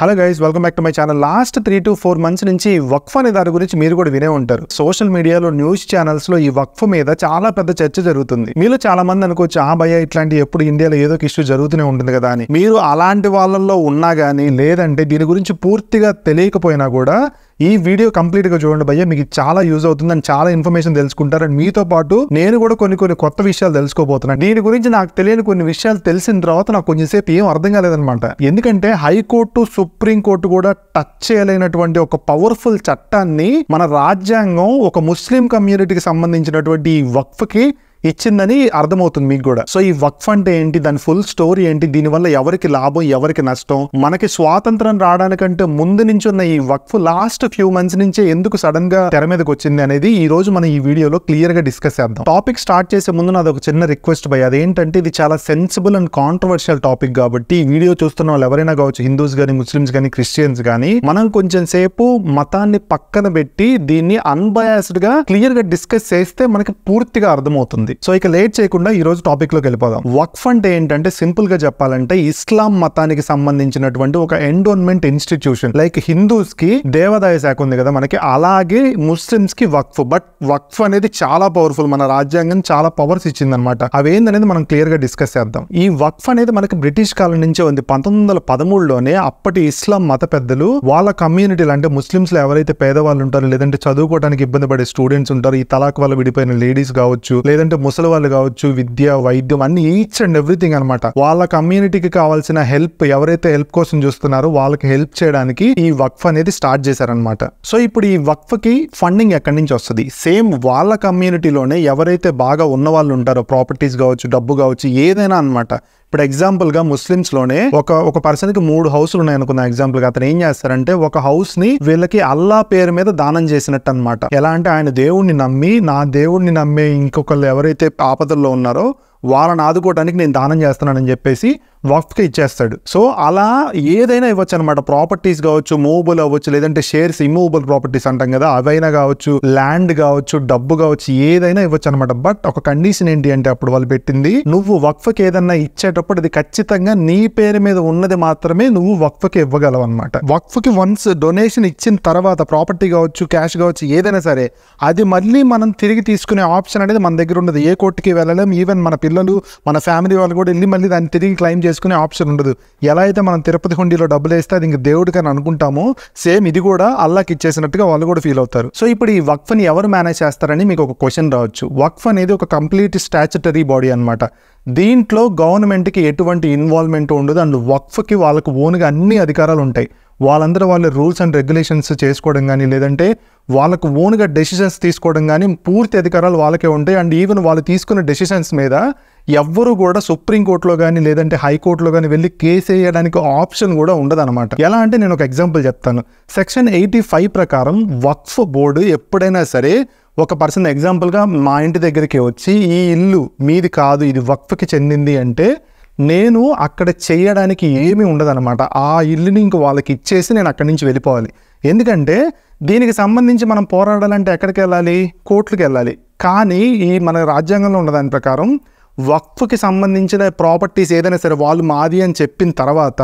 hello guys welcome back to my channel last three to four months నుంచి వక్ఫ్ అనే దాని గురించి మీరు కూడా వినే ఉంటారు సోషల్ మీడియాలో న్యూస్ ఛానల్స్ లో ఈ వక్ఫ్ మీద చాలా పెద్ద చర్చ జరుగుతుంది మీరు చాలా మంది అనుకోవచ్చు ఆ భయ ఇట్లాంటి ఎప్పుడు ఇండియాలో ఏదో ఒక ఇష్యూ జరుగుతూనే ఉంటుంది కదా అని మీరు అలాంటి వాళ్ళల్లో ఉన్నా గానీ లేదంటే దీని గురించి పూర్తిగా తెలియకపోయినా కూడా ఈ వీడియో కంప్లీట్గా చూడండి భయ్య మీకు చాలా యూజ్ అవుతుంది అండ్ చాలా ఇన్ఫర్మేషన్ తెలుసుకుంటారు అండ్ మీతో పాటు నేను కూడా కొన్ని కొన్ని కొత్త విషయాలు తెలుసుకోబోతున్నాను దీని గురించి నాకు తెలియని కొన్ని విషయాలు తెలిసిన తర్వాత నాకు కొంచెంసేపు ఏం అర్థం కాలేదనమాట ఎందుకంటే హైకోర్టు సుప్రీం కోర్టు కూడా టచ్ చేయలేనటువంటి ఒక పవర్ఫుల్ చట్టాన్ని మన రాజ్యాంగం ఒక ముస్లిం కమ్యూనిటీకి సంబంధించినటువంటి ఈ వక్ఫ్కి ఇచ్చిందని అర్థమవుతుంది మీకు కూడా సో ఈ వక్ఫ్ అంటే ఏంటి దాని ఫుల్ స్టోరీ ఏంటి దీనివల్ల ఎవరికి లాభం ఎవరికి నష్టం మనకి స్వాతంత్రం రావడానికంటే ముందు నుంచి ఉన్న ఈ వక్ఫ్ లాస్ట్ ఫ్యూ మంత్స్ నుంచే ఎందుకు సడన్ గా తెర మీదకి వచ్చింది అనేది ఈ రోజు మనం ఈ వీడియోలో క్లియర్ గా డిస్కస్ చేద్దాం టాపిక్ స్టార్ట్ చేసే ముందు నాది ఒక చిన్న రిక్వెస్ట్ బై అదేంటంటే ఇది చాలా సెన్సిబుల్ అండ్ కాంట్రవర్షియల్ టాపిక్ కాబట్టి ఈ వీడియో చూస్తున్న వాళ్ళు ఎవరైనా కావచ్చు హిందూస్ కానీ ముస్లిమ్స్ గానీ క్రిస్టియన్స్ కానీ మనం కొంచెం సేపు మతాన్ని పక్కన పెట్టి దీన్ని అన్బయాస్డ్ గా క్లియర్ గా డిస్కస్ చేస్తే మనకి పూర్తిగా అర్థమవుతుంది ఉంది సో ఇక లేట్ చేయకుండా ఈ రోజు టాపిక్ లోకి వెళ్ళిపోదాం వక్ఫ్ అంటే ఏంటంటే సింపుల్ గా చెప్పాలంటే ఇస్లాం మతానికి సంబంధించినటువంటి ఒక ఎండోన్మెంట్ ఇన్స్టిట్యూషన్ లైక్ హిందూస్ కి దేవాదాయ శాఖ ఉంది కదా మనకి అలాగే ముస్లిమ్స్ కి వక్ఫ్ బట్ వక్ఫ్ అనేది చాలా పవర్ఫుల్ మన రాజ్యాంగం చాలా పవర్స్ ఇచ్చింది అనమాట ఏందనేది మనం క్లియర్ గా డిస్కస్ చేద్దాం ఈ వక్ఫ్ అనేది మనకి బ్రిటిష్ కాలం నుంచే ఉంది పంతొమ్మిది వందల పదమూడులోనే అప్పటి ఇస్లాం మత పెద్దలు వాళ్ళ కమ్యూనిటీలు అంటే ముస్లిమ్స్ లో ఎవరైతే పేదవాళ్ళు ఉంటారో లేదంటే చదువుకోవడానికి ఇబ్బంది పడే స్టూడెంట్స్ ఉంటారు ఈ తలాక్ వల్ల విడిపోయిన లేడీస్ కావచ్చు లేదంటే ముసలి వాళ్ళు కావచ్చు విద్య వైద్యం అన్ని ఈచ్ అండ్ ఎవ్రీథింగ్ అనమాట వాళ్ళ కమ్యూనిటీకి కావాల్సిన హెల్ప్ ఎవరైతే హెల్ప్ కోసం చూస్తున్నారో వాళ్ళకి హెల్ప్ చేయడానికి ఈ వక్ఫ్ అనేది స్టార్ట్ చేశారనమాట సో ఇప్పుడు ఈ వక్ఫ్ కి ఫండింగ్ ఎక్కడి నుంచి వస్తుంది సేమ్ వాళ్ళ కమ్యూనిటీలోనే ఎవరైతే బాగా ఉన్న వాళ్ళు ఉంటారో ప్రాపర్టీస్ కావచ్చు డబ్బు కావచ్చు ఏదైనా అనమాట ఇప్పుడు ఎగ్జాంపుల్ గా ముస్లిమ్స్ లోనే ఒక ఒక కి మూడు హౌస్లు ఉన్నాయి అనుకున్న ఎగ్జాంపుల్గా అతను ఏం చేస్తారంటే ఒక హౌస్ ని వీళ్ళకి అల్లా పేరు మీద దానం చేసినట్టు అనమాట ఎలా అంటే ఆయన దేవుణ్ణి నమ్మి నా దేవుణ్ణి నమ్మే ఇంకొకళ్ళు ఎవరైతే ఆపదల్లో ఉన్నారో వాళ్ళని ఆదుకోవడానికి నేను దానం చేస్తున్నానని చెప్పేసి వక్ఫ్కి ఇచ్చేస్తాడు సో అలా ఏదైనా ఇవ్వచ్చు అనమాట ప్రాపర్టీస్ కావచ్చు మూవబుల్ అవ్వచ్చు లేదంటే షేర్స్ ఇమూవబుల్ ప్రాపర్టీస్ అంటాం కదా అవైనా కావచ్చు ల్యాండ్ కావచ్చు డబ్బు కావచ్చు ఏదైనా ఇవ్వచ్చు అనమాట బట్ ఒక కండిషన్ ఏంటి అంటే అప్పుడు వాళ్ళు పెట్టింది నువ్వు వక్ఫ్కి ఏదన్నా ఇచ్చేటప్పుడు అది ఖచ్చితంగా నీ పేరు మీద ఉన్నది మాత్రమే నువ్వు వక్ఫ్కి ఇవ్వగలవు అనమాట వక్ఫ్కి వన్స్ డొనేషన్ ఇచ్చిన తర్వాత ప్రాపర్టీ కావచ్చు క్యాష్ కావచ్చు ఏదైనా సరే అది మళ్ళీ మనం తిరిగి తీసుకునే ఆప్షన్ అనేది మన దగ్గర ఉన్నది ఏ కోర్టుకి వెళ్ళలేం ఈవెన్ మన పిల్లలు పిల్లలు మన ఫ్యామిలీ వాళ్ళు కూడా వెళ్ళి మళ్ళీ దాన్ని తిరిగి క్లైమ్ చేసుకునే ఆప్షన్ ఉండదు ఎలా అయితే మనం తిరుపతి హుండీలో డబ్బులు వేస్తే అది ఇంక దేవుడు అని అనుకుంటామో సేమ్ ఇది కూడా అల్లాకి ఇచ్చేసినట్టుగా వాళ్ళు కూడా ఫీల్ అవుతారు సో ఇప్పుడు ఈ వక్ఫ్ని ఎవరు మేనేజ్ చేస్తారని మీకు ఒక క్వశ్చన్ రావచ్చు వక్ఫ్ అనేది ఒక కంప్లీట్ స్టాచ్యుటరీ బాడీ అనమాట దీంట్లో గవర్నమెంట్కి ఎటువంటి ఇన్వాల్వ్మెంట్ ఉండదు అండ్ వక్ఫ్కి వాళ్ళకు ఓన్గా అన్ని అధికారాలు ఉంటాయి వాళ్ళందరూ వాళ్ళ రూల్స్ అండ్ రెగ్యులేషన్స్ చేసుకోవడం కానీ లేదంటే వాళ్ళకు ఓన్గా డెసిషన్స్ తీసుకోవడం కానీ పూర్తి అధికారాలు వాళ్ళకే ఉంటాయి అండ్ ఈవెన్ వాళ్ళు తీసుకున్న డెసిషన్స్ మీద ఎవ్వరూ కూడా సుప్రీంకోర్టులో కానీ లేదంటే హైకోర్టులో కానీ వెళ్ళి కేసు వేయడానికి ఆప్షన్ కూడా ఉండదన్నమాట ఎలా అంటే నేను ఒక ఎగ్జాంపుల్ చెప్తాను సెక్షన్ ఎయిటీ ఫైవ్ ప్రకారం వక్ఫ్ బోర్డు ఎప్పుడైనా సరే ఒక పర్సన్ ఎగ్జాంపుల్గా మా ఇంటి దగ్గరికి వచ్చి ఈ ఇల్లు మీది కాదు ఇది వక్ఫ్కి చెందింది అంటే నేను అక్కడ చేయడానికి ఏమీ ఉండదన్నమాట ఆ ఇల్లుని ఇంక వాళ్ళకి ఇచ్చేసి నేను అక్కడి నుంచి వెళ్ళిపోవాలి ఎందుకంటే దీనికి సంబంధించి మనం పోరాడాలంటే ఎక్కడికి వెళ్ళాలి కోర్టులకు వెళ్ళాలి కానీ ఈ మన రాజ్యాంగంలో ఉన్న దాని ప్రకారం వక్ఫ్కి సంబంధించిన ప్రాపర్టీస్ ఏదైనా సరే వాళ్ళు మాది అని చెప్పిన తర్వాత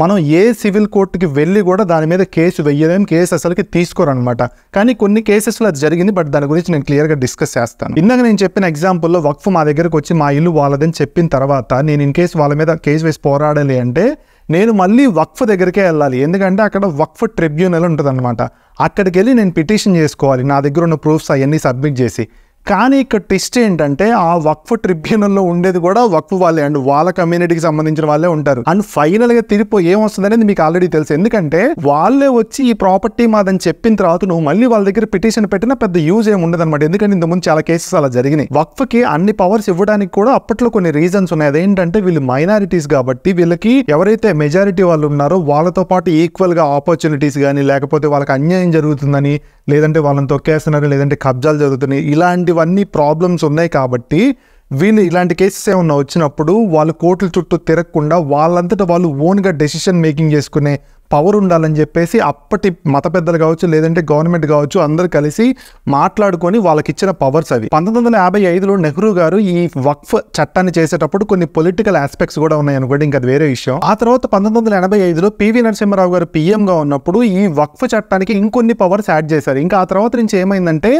మనం ఏ సివిల్ కోర్టుకి వెళ్ళి కూడా దాని మీద కేసు వెయ్యలేము కేసు అసలుకి తీసుకోరనమాట కానీ కొన్ని కేసెస్లో అది జరిగింది బట్ దాని గురించి నేను క్లియర్గా డిస్కస్ చేస్తాను ఇందాక నేను చెప్పిన ఎగ్జాంపుల్లో వక్ఫ్ మా దగ్గరకు వచ్చి మా ఇల్లు వాళ్ళదని చెప్పిన తర్వాత నేను ఇన్ కేసు వాళ్ళ మీద కేసు వేసి పోరాడాలి అంటే నేను మళ్ళీ వక్ఫ్ దగ్గరికే వెళ్ళాలి ఎందుకంటే అక్కడ వక్ఫ్ ట్రిబ్యునల్ ఉంటుందన్నమాట అక్కడికి వెళ్ళి నేను పిటిషన్ చేసుకోవాలి నా దగ్గర ఉన్న ప్రూఫ్స్ అవన్నీ సబ్మిట్ చేసి కానీ ఇక్కడ ట్విస్ట్ ఏంటంటే ఆ వక్ఫ్ ట్రిబ్యునల్లో ఉండేది కూడా వక్ఫ్ వాళ్ళే అండ్ వాళ్ళ కమ్యూనిటీకి సంబంధించిన వాళ్ళే ఉంటారు అండ్ ఫైనల్ గా తిరిపో ఏమొస్తుంది అనేది మీకు ఆల్రెడీ తెలుసు ఎందుకంటే వాళ్ళే వచ్చి ఈ ప్రాపర్టీ మాదని చెప్పిన తర్వాత నువ్వు మళ్ళీ వాళ్ళ దగ్గర పిటిషన్ పెట్టినా పెద్ద యూజ్ ఏమి ఉండదు అనమాట ఎందుకంటే ఇంతకుముందు చాలా కేసెస్ అలా జరిగినాయి వక్ఫ్ కి అన్ని పవర్స్ ఇవ్వడానికి కూడా అప్పట్లో కొన్ని రీజన్స్ ఉన్నాయి అదేంటంటే వీళ్ళు మైనారిటీస్ కాబట్టి వీళ్ళకి ఎవరైతే మెజారిటీ వాళ్ళు ఉన్నారో వాళ్ళతో పాటు ఈక్వల్ గా ఆపర్చునిటీస్ కానీ లేకపోతే వాళ్ళకి అన్యాయం జరుగుతుందని లేదంటే వాళ్ళని తొక్కేస్తున్నారు లేదంటే కబ్జాలు జరుగుతున్నాయి ఇలాంటివన్నీ ప్రాబ్లమ్స్ ఉన్నాయి కాబట్టి వీళ్ళు ఇలాంటి కేసెస్ ఏమన్నా వచ్చినప్పుడు వాళ్ళు కోర్టుల చుట్టూ తిరగకుండా వాళ్ళంతటా వాళ్ళు ఓన్గా డెసిషన్ మేకింగ్ చేసుకునే పవర్ ఉండాలని చెప్పేసి అప్పటి మత పెద్దలు కావచ్చు లేదంటే గవర్నమెంట్ కావచ్చు అందరు కలిసి మాట్లాడుకొని వాళ్ళకి ఇచ్చిన పవర్స్ అవి పంతొమ్మిది వందల యాభై ఐదులో నెహ్రూ గారు ఈ వక్ఫ్ చట్టాన్ని చేసేటప్పుడు కొన్ని పొలిటికల్ ఆస్పెక్ట్స్ కూడా ఉన్నాయి అనుకోండి ఇంకా వేరే విషయం ఆ తర్వాత పంతొమ్మిది వందల ఎనభై ఐదులో పివి నరసింహరావు గారు పీఎంగా ఉన్నప్పుడు ఈ వక్ఫ్ చట్టానికి ఇంకొన్ని పవర్స్ యాడ్ చేశారు ఇంకా ఆ తర్వాత నుంచి ఏమైందంటే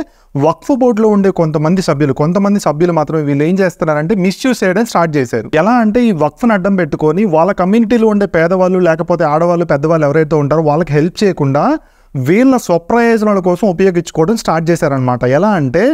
వక్ఫ్ బోర్డులో ఉండే కొంతమంది సభ్యులు కొంతమంది సభ్యులు మాత్రమే వీళ్ళు ఏం చేస్తున్నారంటే మిస్యూజ్ చేయడం స్టార్ట్ చేశారు ఎలా అంటే ఈ వక్ఫ్ను అడ్డం పెట్టుకొని వాళ్ళ కమ్యూనిటీలో ఉండే పేదవాళ్ళు లేకపోతే ఆడవాళ్ళు పెద్దవాళ్ళు ఎవరైతే ఉంటారో వాళ్ళకి హెల్ప్ చేయకుండా వీళ్ళ స్వప్రయోజనాల కోసం ఉపయోగించుకోవడం స్టార్ట్ చేశారనమాట ఎలా అంటే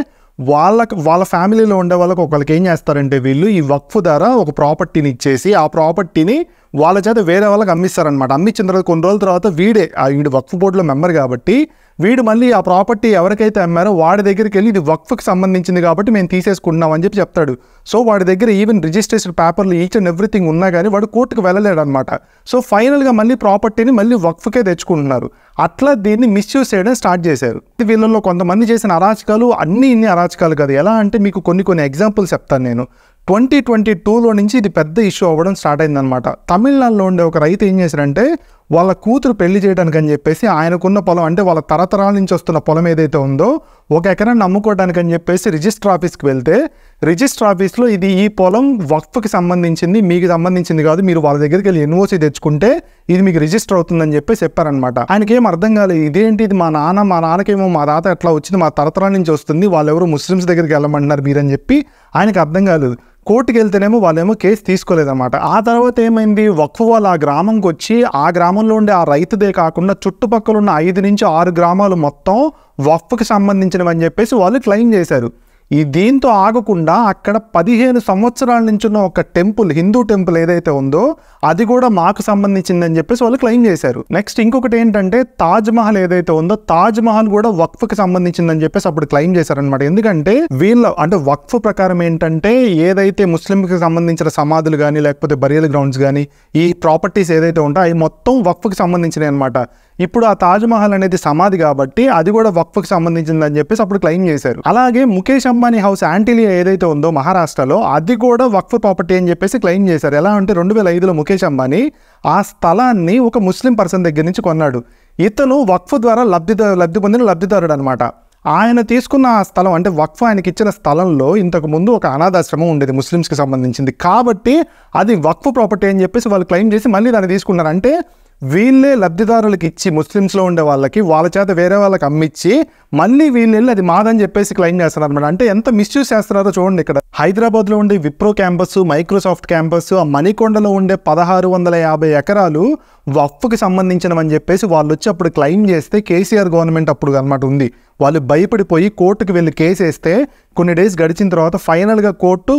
వాళ్ళకి వాళ్ళ ఫ్యామిలీలో ఉండే వాళ్ళకి ఒకరికి ఏం చేస్తారంటే వీళ్ళు ఈ వక్ఫ్ ద్వారా ఒక ప్రాపర్టీని ఇచ్చేసి ఆ ప్రాపర్టీని వాళ్ళ చేత వేరే వాళ్ళకి అమ్మిస్తారనమాట అమ్మించిన తర్వాత కొన్ని రోజుల తర్వాత వీడే ఆ వీడు వక్ఫ్ బోర్డులో మెంబర్ కాబట్టి వీడు మళ్ళీ ఆ ప్రాపర్టీ ఎవరికైతే అమ్మారో వాడి దగ్గరికి వెళ్ళి ఇది వక్ఫ్కి సంబంధించింది కాబట్టి మేము తీసేసుకుంటున్నాం అని చెప్పి చెప్తాడు సో వాడి దగ్గర ఈవెన్ రిజిస్ట్రేషన్ పేపర్లు ఈచ్ అండ్ ఎవ్రీథింగ్ ఉన్నా కానీ వాడు కోర్టుకు వెళ్ళలేడనమాట సో ఫైనల్గా మళ్ళీ ప్రాపర్టీని మళ్ళీ వక్ఫ్కే తెచ్చుకుంటున్నారు అట్లా దీన్ని మిస్యూజ్ చేయడం స్టార్ట్ చేశారు వీళ్ళలో కొంతమంది చేసిన అరాచకాలు అన్ని ఇన్ని అరాచకాలు కాదు ఎలా అంటే మీకు కొన్ని కొన్ని ఎగ్జాంపుల్స్ చెప్తాను నేను ట్వంటీ ట్వంటీ టూలో నుంచి ఇది పెద్ద ఇష్యూ అవ్వడం స్టార్ట్ అయిందనమాట తమిళనాడులో ఉండే ఒక రైతు ఏం చేశారంటే వాళ్ళ కూతురు పెళ్లి చేయడానికి అని చెప్పేసి ఆయనకున్న పొలం అంటే వాళ్ళ తరతరాల నుంచి వస్తున్న పొలం ఏదైతే ఉందో ఒక ఎకరాన్ని అమ్ముకోవడానికి అని చెప్పేసి రిజిస్టర్ ఆఫీస్కి వెళ్తే రిజిస్టర్ ఆఫీస్లో ఇది ఈ పొలం వక్ఫ్కి సంబంధించింది మీకు సంబంధించింది కాదు మీరు వాళ్ళ దగ్గరికి వెళ్ళి ఎన్ఓసి తెచ్చుకుంటే ఇది మీకు రిజిస్టర్ అవుతుందని చెప్పి చెప్పారనమాట ఆయనకేం అర్థం కాలేదు ఇదేంటి ఇది మా నాన్న మా నాన్నకేమో మా తాత ఎట్లా వచ్చింది మా తరతరాల నుంచి వస్తుంది వాళ్ళెవరు ముస్లిమ్స్ దగ్గరికి వెళ్ళమంటున్నారు మీరని చెప్పి ఆయనకు అర్థం కాలేదు కోర్టుకి వెళ్తేనేమో వాళ్ళేమో కేసు తీసుకోలేదన్నమాట ఆ తర్వాత ఏమైంది వక్ఫ్ వాళ్ళు ఆ గ్రామంకి వచ్చి ఆ గ్రామంలో ఉండే ఆ రైతుదే కాకుండా చుట్టుపక్కల ఉన్న ఐదు నుంచి ఆరు గ్రామాలు మొత్తం వక్ఫ్కి సంబంధించినవి అని చెప్పేసి వాళ్ళు క్లెయిమ్ చేశారు ఈ దీంతో ఆగకుండా అక్కడ పదిహేను సంవత్సరాల నుంచి ఉన్న ఒక టెంపుల్ హిందూ టెంపుల్ ఏదైతే ఉందో అది కూడా మాకు సంబంధించిందని చెప్పేసి వాళ్ళు క్లెయిమ్ చేశారు నెక్స్ట్ ఇంకొకటి ఏంటంటే తాజ్ మహల్ ఏదైతే ఉందో తాజ్ మహల్ కూడా వక్ఫ్కి సంబంధించిందని చెప్పేసి అప్పుడు క్లెయిమ్ చేశారనమాట ఎందుకంటే వీళ్ళ అంటే వక్ఫ్ ప్రకారం ఏంటంటే ఏదైతే ముస్లింకి సంబంధించిన సమాధులు కానీ లేకపోతే బరియల్ గ్రౌండ్స్ కానీ ఈ ప్రాపర్టీస్ ఏదైతే ఉంటాయో అవి మొత్తం వక్ఫ్కి సంబంధించినవి అనమాట ఇప్పుడు ఆ తాజ్మహల్ అనేది సమాధి కాబట్టి అది కూడా వక్ఫ్కి సంబంధించిందని చెప్పేసి అప్పుడు క్లెయిమ్ చేశారు అలాగే ముఖేష్ అంబానీ హౌస్ యాంటీలియా ఏదైతే ఉందో మహారాష్ట్రలో అది కూడా వక్ఫ్ ప్రాపర్టీ అని చెప్పేసి క్లెయిమ్ చేశారు ఎలా అంటే రెండు వేల ఐదులో ముఖేష్ అంబానీ ఆ స్థలాన్ని ఒక ముస్లిం పర్సన్ దగ్గర నుంచి కొన్నాడు ఇతను వక్ఫ్ ద్వారా లబ్ధి లబ్ధి పొందిన లబ్ధిదారుడు అనమాట ఆయన తీసుకున్న ఆ స్థలం అంటే వక్ఫ్ ఆయనకి ఇచ్చిన స్థలంలో ఇంతకు ముందు ఒక అనాథాశ్రమం ఉండేది ముస్లిమ్స్కి సంబంధించింది కాబట్టి అది వక్ఫ్ ప్రాపర్టీ అని చెప్పేసి వాళ్ళు క్లెయిమ్ చేసి మళ్ళీ దాన్ని తీసుకున్నారు అంటే వీళ్ళే లబ్ధిదారులకు ఇచ్చి ముస్లిమ్స్లో ఉండే వాళ్ళకి వాళ్ళ చేత వేరే వాళ్ళకి అమ్మిచ్చి మళ్ళీ వీళ్ళు వెళ్ళి అది మాదని చెప్పేసి క్లెయిమ్ చేస్తున్నారు అనమాట అంటే ఎంత మిస్యూస్ చేస్తున్నారో చూడండి ఇక్కడ హైదరాబాద్లో ఉండే విప్రో క్యాంపస్ మైక్రోసాఫ్ట్ క్యాంపస్ ఆ మణికొండలో ఉండే పదహారు వందల యాభై ఎకరాలు వఫ్కి సంబంధించినవని చెప్పేసి వాళ్ళు వచ్చి అప్పుడు క్లెయిమ్ చేస్తే కేసీఆర్ గవర్నమెంట్ అప్పుడు అనమాట ఉంది వాళ్ళు భయపడిపోయి కోర్టుకు వెళ్ళి కేసు వేస్తే కొన్ని డేస్ గడిచిన తర్వాత ఫైనల్గా కోర్టు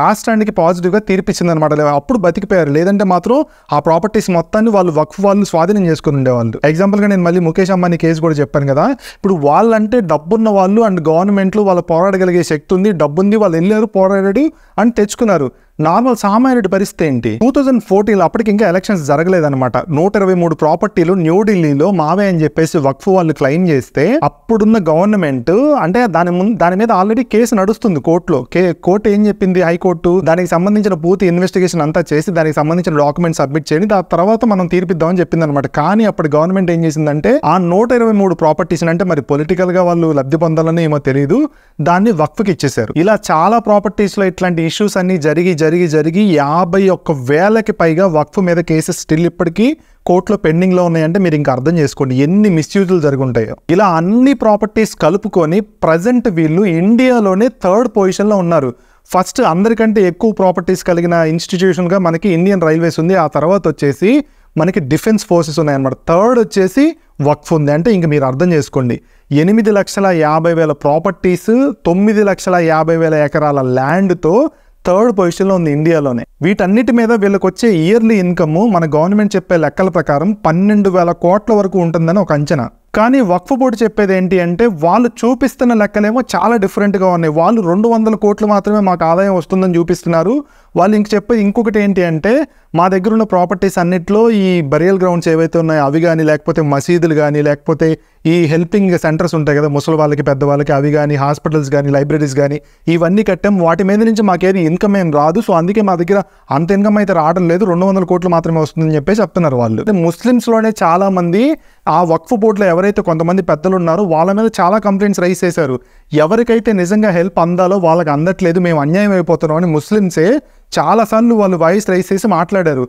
రాష్ట్రానికి పాజిటివ్గా తీర్పిచ్చింది అనమాట అప్పుడు బతికిపోయారు లేదంటే మాత్రం ఆ ప్రాపర్టీస్ మొత్తాన్ని వాళ్ళు వక్ఫ్ వాళ్ళు స్వాధీనం చేసుకుని ఉండేవాళ్ళు ఎగ్జాంపుల్గా నేను మళ్ళీ ముఖేష్ అంబానీ కేసు కూడా చెప్పాను కదా ఇప్పుడు వాళ్ళంటే డబ్బున్న వాళ్ళు అండ్ గవర్నమెంట్లు వాళ్ళు పోరాడగలిగే శక్తి ఉంది డబ్బు ఉంది వాళ్ళు వెళ్ళారు పోరాడి అండ్ తెచ్చుకున్నారు నార్మల్ సామాన్యుడి పరిస్థితి ఏంటి టూ థౌజండ్ ఫోర్టీన్లో అప్పటికి ఇంకా ఎలక్షన్స్ జరగలేదన్నమాట నూట ఇరవై మూడు ప్రాపర్టీలు న్యూఢిల్లీలో మావే అని చెప్పేసి వక్ఫ్ వాళ్ళు క్లెయిమ్ చేస్తే అప్పుడున్న గవర్నమెంట్ అంటే దాని ముందు దాని మీద ఆల్రెడీ కేసు నడుస్తుంది కోర్టులో కే కోర్టు ఏం చెప్పింది హైకోర్టు దానికి సంబంధించిన పూర్తి ఇన్వెస్టిగేషన్ అంతా చేసి దానికి సంబంధించిన డాక్యుమెంట్ సబ్మిట్ చేయండి దాని తర్వాత మనం తీర్పిద్దామని చెప్పింది అనమాట కానీ అప్పుడు గవర్నమెంట్ ఏం చేసిందంటే ఆ నూట ఇరవై మూడు ప్రాపర్టీస్ అంటే మరి పొలిటికల్ గా వాళ్ళు లబ్ధి పొందాలని ఏమో తెలియదు దాన్ని వక్ఫ్కి ఇచ్చేశారు ఇలా చాలా ప్రాపర్టీస్ లో ఇట్లాంటి ఇష్యూస్ అన్ని జరిగి జరిగి జరిగి యాభై ఒక్క వేలకి పైగా వక్ఫ్ మీద కేసెస్ స్టిల్ ఇప్పటికీ కోర్టులో పెండింగ్లో ఉన్నాయంటే మీరు ఇంకా అర్థం చేసుకోండి ఎన్ని మిస్యూజులు జరుగుంటాయో ఇలా అన్ని ప్రాపర్టీస్ కలుపుకొని ప్రజెంట్ వీళ్ళు ఇండియాలోనే థర్డ్ పొజిషన్లో ఉన్నారు ఫస్ట్ అందరికంటే ఎక్కువ ప్రాపర్టీస్ కలిగిన ఇన్స్టిట్యూషన్గా మనకి ఇండియన్ రైల్వేస్ ఉంది ఆ తర్వాత వచ్చేసి మనకి డిఫెన్స్ ఫోర్సెస్ ఉన్నాయన్నమాట థర్డ్ వచ్చేసి వక్ఫ్ ఉంది అంటే ఇంక మీరు అర్థం చేసుకోండి ఎనిమిది లక్షల యాభై వేల ప్రాపర్టీస్ తొమ్మిది లక్షల యాభై వేల ఎకరాల ల్యాండ్తో థర్డ్ పొజిషన్లో ఉంది ఇండియాలోనే వీటన్నిటి మీద వీళ్ళకి వచ్చే ఇయర్లీ ఇన్కమ్ మన గవర్నమెంట్ చెప్పే లెక్కల ప్రకారం పన్నెండు వేల కోట్ల వరకు ఉంటుందని ఒక అంచనా కానీ వక్ఫ్ బోర్డు చెప్పేది ఏంటి అంటే వాళ్ళు చూపిస్తున్న లెక్కలేమో చాలా డిఫరెంట్గా ఉన్నాయి వాళ్ళు రెండు వందల కోట్లు మాత్రమే మాకు ఆదాయం వస్తుందని చూపిస్తున్నారు వాళ్ళు ఇంక చెప్పేది ఇంకొకటి ఏంటి అంటే మా దగ్గర ఉన్న ప్రాపర్టీస్ అన్నిట్లో ఈ బరియల్ గ్రౌండ్స్ ఏవైతే ఉన్నాయో అవి కానీ లేకపోతే మసీదులు కానీ లేకపోతే ఈ హెల్పింగ్ సెంటర్స్ ఉంటాయి కదా ముసలి వాళ్ళకి పెద్దవాళ్ళకి అవి కానీ హాస్పిటల్స్ కానీ లైబ్రరీస్ కానీ ఇవన్నీ కట్టాం వాటి మీద నుంచి మాకేది ఇన్కమ్ ఏం రాదు సో అందుకే మా దగ్గర అంత ఇన్కమ్ అయితే రావడం లేదు రెండు వందల కోట్లు మాత్రమే వస్తుందని చెప్పి చెప్తున్నారు వాళ్ళు ముస్లిమ్స్లోనే చాలామంది ఆ వక్ఫ్ బోర్డులో ఎవరైతే కొంతమంది పెద్దలు ఉన్నారో వాళ్ళ మీద చాలా కంప్లైంట్స్ రైస్ చేశారు ఎవరికైతే నిజంగా హెల్ప్ అందాలో వాళ్ళకి అందట్లేదు మేము అన్యాయం అయిపోతున్నాం అని ముస్లిమ్సే చాలాసార్లు వాళ్ళు వాయిస్ రైస్ చేసి మాట్లాడారు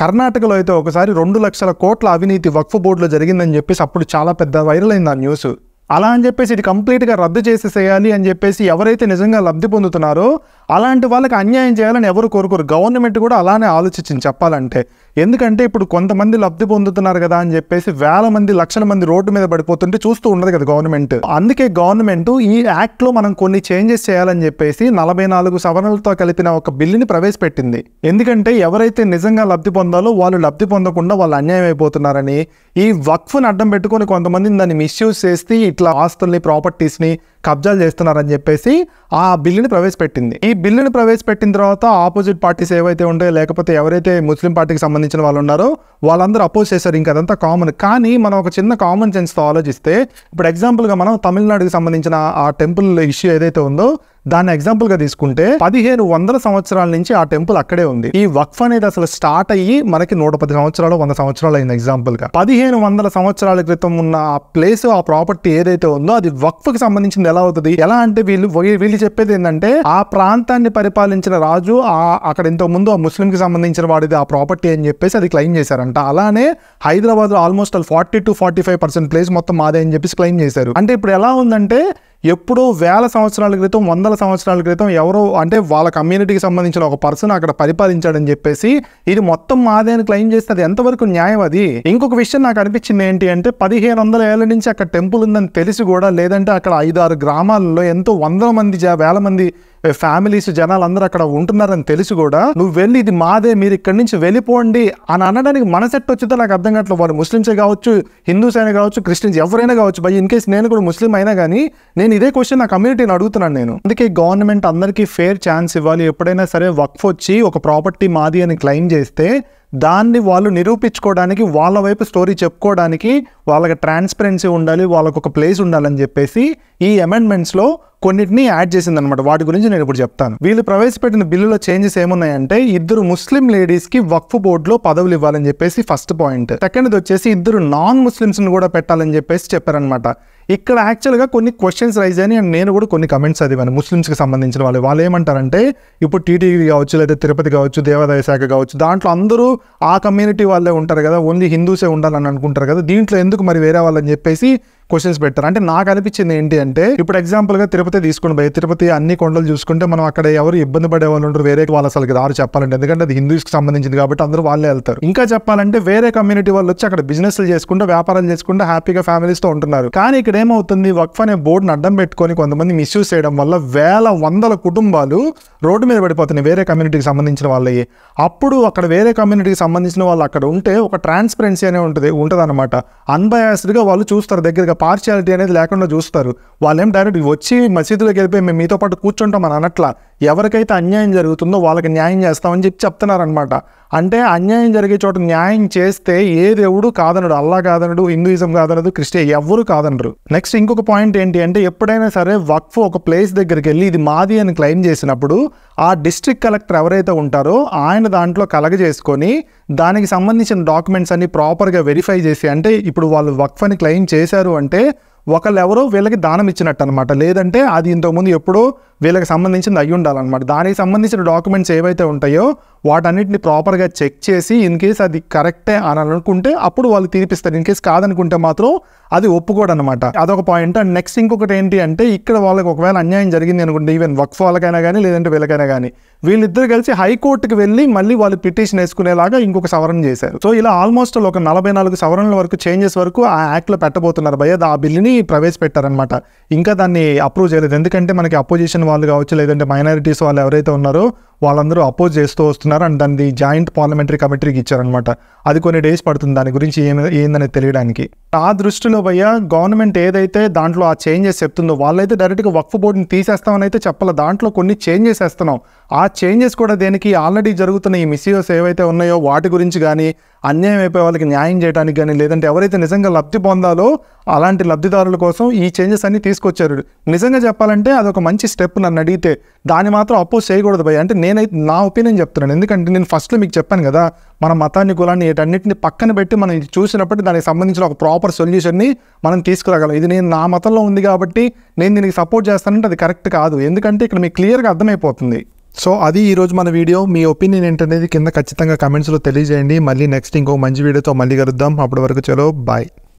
కర్ణాటకలో అయితే ఒకసారి రెండు లక్షల కోట్ల అవినీతి వక్ఫ్ బోర్డులో జరిగిందని చెప్పేసి అప్పుడు చాలా పెద్ద వైరల్ అయింది ఆ న్యూస్ అలా అని చెప్పేసి ఇది కంప్లీట్గా రద్దు చేసేసేయాలి అని చెప్పేసి ఎవరైతే నిజంగా లబ్ధి పొందుతున్నారో అలాంటి వాళ్ళకి అన్యాయం చేయాలని ఎవరు కోరుకోరు గవర్నమెంట్ కూడా అలానే ఆలోచించింది చెప్పాలంటే ఎందుకంటే ఇప్పుడు కొంతమంది లబ్ధి పొందుతున్నారు కదా అని చెప్పేసి వేల మంది లక్షల మంది రోడ్డు మీద పడిపోతుంటే చూస్తూ ఉండదు కదా గవర్నమెంట్ అందుకే గవర్నమెంట్ ఈ యాక్ట్లో మనం కొన్ని చేంజెస్ చేయాలని చెప్పేసి నలభై నాలుగు సవరణలతో కలిపిన ఒక బిల్లుని ప్రవేశపెట్టింది ఎందుకంటే ఎవరైతే నిజంగా లబ్ధి పొందాలో వాళ్ళు లబ్ధి పొందకుండా వాళ్ళు అన్యాయం అయిపోతున్నారని ఈ వక్ఫ్ను అడ్డం పెట్టుకొని కొంతమంది దాన్ని మిస్యూజ్ చేస్తే ఇట్లా ఆస్తుల్ని ప్రాపర్టీస్ని కబ్జాలు చేస్తున్నారని చెప్పేసి ఆ బిల్లుని ప్రవేశపెట్టింది ఈ బిల్లుని ప్రవేశపెట్టిన తర్వాత ఆపోజిట్ పార్టీస్ ఏవైతే ఉండే లేకపోతే ఎవరైతే ముస్లిం పార్టీకి సంబంధించిన వాళ్ళు ఉన్నారో వాళ్ళందరూ అపోజ్ చేశారు ఇంకా అదంతా కామన్ కానీ మనం ఒక చిన్న కామన్ సెన్స్తో ఆలోచిస్తే ఇప్పుడు ఎగ్జాంపుల్గా మనం తమిళనాడుకి సంబంధించిన ఆ టెంపుల్ ఇష్యూ ఏదైతే ఉందో దాన్ని ఎగ్జాంపుల్ గా తీసుకుంటే పదిహేను వందల సంవత్సరాల నుంచి ఆ టెంపుల్ అక్కడే ఉంది ఈ వక్ఫ్ అనేది అసలు స్టార్ట్ అయ్యి మనకి నూట పది సంవత్సరాలు వంద సంవత్సరాలు అయింది ఎగ్జాంపుల్ గా పదిహేను వందల సంవత్సరాల క్రితం ఉన్న ఆ ప్లేస్ ఆ ప్రాపర్టీ ఏదైతే ఉందో అది వక్ఫ్ కి సంబంధించింది ఎలా అవుతుంది ఎలా అంటే వీళ్ళు వీళ్ళు చెప్పేది ఏంటంటే ఆ ప్రాంతాన్ని పరిపాలించిన రాజు ఆ అక్కడ ఇంతకు ముందు ఆ ముస్లిం కి సంబంధించిన వాడిది ఆ ప్రాపర్టీ అని చెప్పేసి అది క్లెయిమ్ చేశారంట అలానే హైదరాబాద్ లో almost forty to forty five percent place మొత్తం మాదే అని చెప్పేసి క్లెయిమ్ చేశారు అంటే ఇప్పుడు ఎలా ఉందంటే ఎప్పుడో వేల సంవత్సరాల క్రితం వందల సంవత్సరాల క్రితం ఎవరో అంటే వాళ్ళ కమ్యూనిటీకి సంబంధించిన ఒక పర్సన్ అక్కడ పరిపాలించాడని చెప్పేసి ఇది మొత్తం మాదే అని క్లెయిమ్ చేస్తే అది ఎంతవరకు న్యాయం అది ఇంకొక విషయం నాకు అనిపించింది ఏంటి అంటే పదిహేను వందల ఏళ్ళ నుంచి అక్కడ టెంపుల్ ఉందని తెలిసి కూడా లేదంటే అక్కడ ఐదారు గ్రామాలలో ఎంతో వందల మంది వేల మంది ఫ్యామిలీస్ జనాలు అందరూ అక్కడ ఉంటున్నారని తెలిసి కూడా నువ్వు వెళ్ళి ఇది మాదే మీరు ఇక్కడి నుంచి వెళ్ళిపోండి అని అనడానికి మనసెట్ వచ్చిందో నాకు అర్థం కావట్లేదు వాళ్ళు ముస్లింసే కావచ్చు హిందూస్ అయినా కావచ్చు క్రిస్టియన్స్ ఎవరైనా కావచ్చు బై ఇన్ కేస్ నేను కూడా ముస్లిం అయినా కానీ నేను ఇదే క్వశ్చన్ నా కమ్యూనిటీని అడుగుతున్నాను నేను అందుకే గవర్నమెంట్ అందరికీ ఫేర్ ఛాన్స్ ఇవ్వాలి ఎప్పుడైనా సరే వక్ఫ్ వచ్చి ఒక ప్రాపర్టీ మాది అని క్లెయిమ్ చేస్తే దాన్ని వాళ్ళు నిరూపించుకోవడానికి వాళ్ళ వైపు స్టోరీ చెప్పుకోవడానికి వాళ్ళకి ట్రాన్స్పరెన్సీ ఉండాలి వాళ్ళకు ఒక ప్లేస్ ఉండాలని చెప్పేసి ఈ అమెండ్మెంట్స్లో కొన్నిటిని యాడ్ చేసిందనమాట వాటి గురించి నేను ఇప్పుడు చెప్తాను వీళ్ళు ప్రవేశపెట్టిన బిల్లులో చేంజెస్ ఏమున్నాయంటే ఇద్దరు ముస్లిం లేడీస్కి వక్ఫ్ బోర్డులో పదవులు ఇవ్వాలని చెప్పేసి ఫస్ట్ పాయింట్ సెకండ్ వచ్చేసి ఇద్దరు నాన్ ముస్లిమ్స్ని కూడా పెట్టాలని చెప్పేసి చెప్పారనమాట ఇక్కడ యాక్చువల్గా కొన్ని క్వశ్చన్స్ రైజ్ అని అండ్ నేను కూడా కొన్ని కమెంట్స్ చదివాను ముస్లిమ్స్కి సంబంధించిన వాళ్ళు వాళ్ళు ఏమంటారంటే ఇప్పుడు టీటీవీ కావచ్చు లేదా తిరుపతి కావచ్చు దేవాదాయ శాఖ కావచ్చు దాంట్లో అందరూ ఆ కమ్యూనిటీ వాళ్ళే ఉంటారు కదా ఓన్లీ హిందూసే ఉండాలని అనుకుంటారు కదా దీంట్లో ఎందుకు మరి వేరే వాళ్ళని చెప్పేసి క్వశ్చన్స్ పెట్టారు అంటే నాకు అనిపించింది ఏంటి అంటే ఇప్పుడు ఎగ్జాంపుల్గా తిరుపతి తీసుకుని పోయి తిరుపతి అన్ని కొండలు చూసుకుంటే మనం అక్కడ ఎవరు ఇబ్బంది పడే వాళ్ళు ఉంటారు వేరే వాళ్ళు అసలు కదా చెప్పాలంటే ఎందుకంటే అది హిందూస్కి సంబంధించింది కాబట్టి అందరూ వాళ్ళే వెళ్తారు ఇంకా చెప్పాలంటే వేరే కమ్యూనిటీ వాళ్ళు వచ్చి అక్కడ బిజినెస్లు చేసుకుంటూ వ్యాపారాలు చేసుకుంటూ హ్యాపీగా ఫ్యామిలీస్తో ఉంటున్నారు కానీ ఇక్కడ ఏమవుతుంది వక్ఫ్ అనే బోర్డును అడ్డం పెట్టుకొని కొంతమంది మిస్యూస్ చేయడం వల్ల వేల వందల కుటుంబాలు రోడ్డు మీద పడిపోతున్నాయి వేరే కమ్యూనిటీకి సంబంధించిన వాళ్ళవి అప్పుడు అక్కడ వేరే కమ్యూనిటీకి సంబంధించిన వాళ్ళు అక్కడ ఉంటే ఒక ట్రాన్స్పరెన్సీ అనే ఉంటుంది ఉంటుంది అనమాట అన్బయాస్డ్గా వాళ్ళు చూస్తారు దగ్గరగా ఇక పార్షియాలిటీ అనేది లేకుండా చూస్తారు వాళ్ళేం డైరెక్ట్ వచ్చి మసీదులోకి వెళ్ళిపోయి మేము మీతో పాటు కూర్చుంటాం అని అనట్లా ఎవరికైతే అన్యాయం జరుగుతుందో వాళ్ళకి న్యాయం చేస్తామని చెప్పి చెప్తున్నారనమాట అంటే అన్యాయం జరిగే చోట న్యాయం చేస్తే ఏ దేవుడు కాదనడు అల్లా కాదనడు హిందూయిజం కాదనడు క్రిస్టియన్ ఎవరు కాదనరు నెక్స్ట్ ఇంకొక పాయింట్ ఏంటి అంటే ఎప్పుడైనా సరే వక్ఫ్ ఒక ప్లేస్ దగ్గరికి వెళ్ళి ఇది మాది అని క్లెయిమ్ చేసినప్పుడు ఆ డిస్ట్రిక్ కలెక్టర్ ఎవరైతే ఉంటారో ఆయన దాంట్లో కలగజేసుకొని దానికి సంబంధించిన డాక్యుమెంట్స్ అన్ని ప్రాపర్గా వెరిఫై చేసి అంటే ఇప్పుడు వాళ్ళు వక్ఫ్ అని క్లెయిమ్ చేశారు అంటే ఒకళ్ళు ఎవరో వీళ్ళకి దానం ఇచ్చినట్టు అనమాట లేదంటే అది ఇంతకుముందు ఎప్పుడో వీళ్ళకి సంబంధించింది అయ్యి ఉండాలన్నమాట దానికి సంబంధించిన డాక్యుమెంట్స్ ఏవైతే ఉంటాయో వాటన్నిటిని ప్రాపర్గా చెక్ చేసి ఇన్ కేస్ అది కరెక్టే అని అనుకుంటే అప్పుడు వాళ్ళు తీర్పిస్తారు ఇన్ కేస్ కాదనుకుంటే మాత్రం అది ఒప్పుకోడు అనమాట అదొక పాయింట్ అండ్ నెక్స్ట్ ఇంకొకటి ఏంటి అంటే ఇక్కడ వాళ్ళకి ఒకవేళ అన్యాయం జరిగింది అనుకుంటే ఈవెన్ వర్క్ వాళ్ళకైనా కానీ లేదంటే వీళ్ళకైనా కానీ వీళ్ళిద్దరు కలిసి హైకోర్టుకి వెళ్ళి మళ్ళీ వాళ్ళు పిటిషన్ వేసుకునేలాగా ఇంకొక సవరణ చేశారు సో ఇలా ఆల్మోస్ట్ ఒక నలభై నాలుగు సవరణల వరకు చేంజెస్ వరకు ఆ యాక్ట్లో పెట్టబోతున్నారు భయ్య ఆ బిల్లుని ప్రవేశపెట్టారనమాట ఇంకా దాన్ని అప్రూవ్ చేయలేదు ఎందుకంటే మనకి అపోజిషన్ వాళ్ళు కావచ్చు లేదంటే మైనారిటీస్ వాళ్ళు ఎవరైతే ఉన్నారో వాళ్ళందరూ అపోజ్ చేస్తూ వస్తున్నారు అండ్ దాన్ని జాయింట్ పార్లమెంటరీ కమిటీకి ఇచ్చారనమాట అది కొన్ని డేస్ పడుతుంది దాని గురించి ఏమి ఏందని తెలియడానికి ఆ దృష్టిలో భయ్యా గవర్నమెంట్ ఏదైతే దాంట్లో ఆ చేంజెస్ చెప్తుందో వాళ్ళైతే డైరెక్ట్గా వక్ఫ్ బోర్డుని తీసేస్తామని అయితే చెప్పాలి దాంట్లో కొన్ని చేంజెస్ వేస్తున్నాం ఆ చేంజెస్ కూడా దేనికి ఆల్రెడీ జరుగుతున్న ఈ మిస్యూస్ ఏవైతే ఉన్నాయో వాటి గురించి కానీ అన్యాయం అయిపోయే వాళ్ళకి న్యాయం చేయడానికి కానీ లేదంటే ఎవరైతే నిజంగా లబ్ధి పొందాలో అలాంటి లబ్ధిదారుల కోసం ఈ చేంజెస్ అన్ని తీసుకొచ్చారు నిజంగా చెప్పాలంటే అదొక మంచి స్టెప్ నన్ను అడిగితే దాన్ని మాత్రం అపోజ్ చేయకూడదు భయ్య అంటే నేను నేనైతే నా ఒపీనియన్ చెప్తున్నాను ఎందుకంటే నేను ఫస్ట్లో మీకు చెప్పాను కదా మన మతాన్ని కులాన్ని వీటన్నిటిని పక్కన పెట్టి మనం చూసినప్పుడు దానికి సంబంధించిన ఒక ప్రాపర్ సొల్యూషన్ని మనం తీసుకురాగలం ఇది నేను నా మతంలో ఉంది కాబట్టి నేను దీనికి సపోర్ట్ చేస్తానంటే అది కరెక్ట్ కాదు ఎందుకంటే ఇక్కడ మీకు క్లియర్గా అర్థమైపోతుంది సో అది ఈరోజు మన వీడియో మీ ఒపీనియన్ ఏంటనేది కింద ఖచ్చితంగా కమెంట్స్లో తెలియజేయండి మళ్ళీ నెక్స్ట్ ఇంకో మంచి వీడియోతో మళ్ళీ కలుద్దాం అప్పటి వరకు చలో బాయ్